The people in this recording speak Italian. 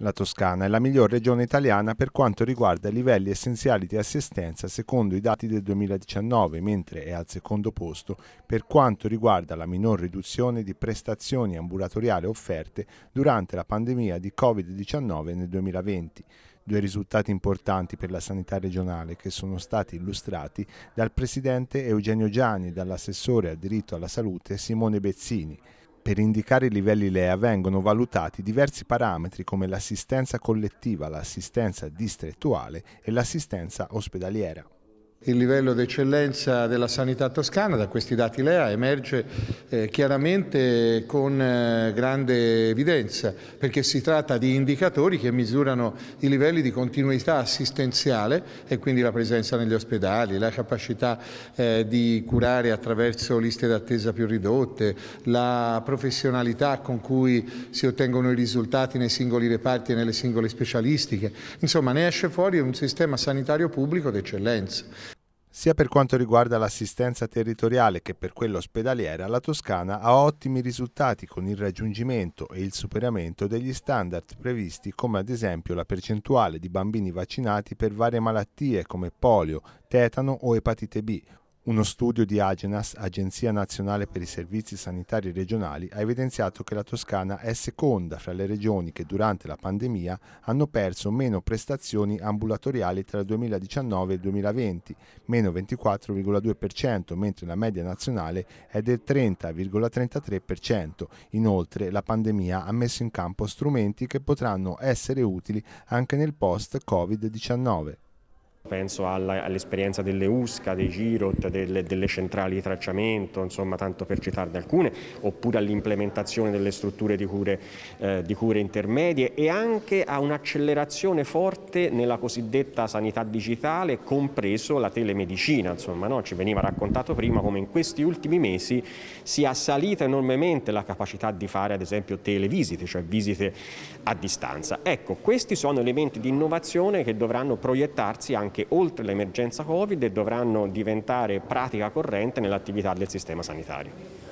La Toscana è la miglior regione italiana per quanto riguarda i livelli essenziali di assistenza secondo i dati del 2019, mentre è al secondo posto per quanto riguarda la minor riduzione di prestazioni ambulatoriali offerte durante la pandemia di Covid-19 nel 2020 due risultati importanti per la sanità regionale che sono stati illustrati dal presidente Eugenio Gianni e dall'assessore al diritto alla salute Simone Bezzini. Per indicare i livelli LEA vengono valutati diversi parametri come l'assistenza collettiva, l'assistenza distrettuale e l'assistenza ospedaliera il livello d'eccellenza della sanità toscana, da questi dati Lea emerge eh, chiaramente con eh, grande evidenza, perché si tratta di indicatori che misurano i livelli di continuità assistenziale e quindi la presenza negli ospedali, la capacità eh, di curare attraverso liste d'attesa più ridotte, la professionalità con cui si ottengono i risultati nei singoli reparti e nelle singole specialistiche. Insomma, ne esce fuori un sistema sanitario pubblico d'eccellenza. Sia per quanto riguarda l'assistenza territoriale che per quella ospedaliera, la Toscana ha ottimi risultati con il raggiungimento e il superamento degli standard previsti come ad esempio la percentuale di bambini vaccinati per varie malattie come polio, tetano o epatite B, uno studio di Agenas, Agenzia Nazionale per i Servizi Sanitari Regionali, ha evidenziato che la Toscana è seconda fra le regioni che durante la pandemia hanno perso meno prestazioni ambulatoriali tra il 2019 e il 2020, meno 24,2%, mentre la media nazionale è del 30,33%. Inoltre la pandemia ha messo in campo strumenti che potranno essere utili anche nel post-Covid-19. Penso all'esperienza delle USCA, dei GIROT, delle, delle, centrali di tracciamento, insomma tanto per citarne alcune, oppure all'implementazione delle strutture di cure, eh, di cure, intermedie e anche a un'accelerazione forte nella cosiddetta sanità digitale, compreso la telemedicina. Insomma, no? Ci veniva raccontato prima come in questi ultimi mesi sia salita enormemente la capacità di fare ad esempio televisite, cioè visite a distanza. Ecco, questi sono elementi di innovazione che dovranno proiettarsi anche che oltre l'emergenza Covid dovranno diventare pratica corrente nell'attività del sistema sanitario.